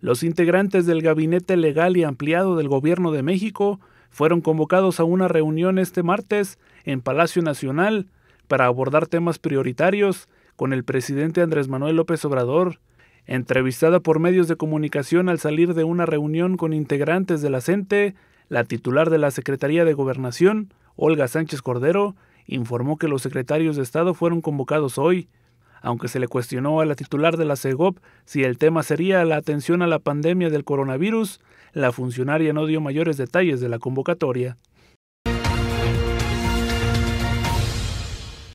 Los integrantes del Gabinete Legal y Ampliado del Gobierno de México fueron convocados a una reunión este martes en Palacio Nacional para abordar temas prioritarios con el presidente Andrés Manuel López Obrador. Entrevistada por medios de comunicación al salir de una reunión con integrantes de la CENTE, la titular de la Secretaría de Gobernación, Olga Sánchez Cordero, informó que los secretarios de Estado fueron convocados hoy aunque se le cuestionó a la titular de la CEGOP si el tema sería la atención a la pandemia del coronavirus, la funcionaria no dio mayores detalles de la convocatoria.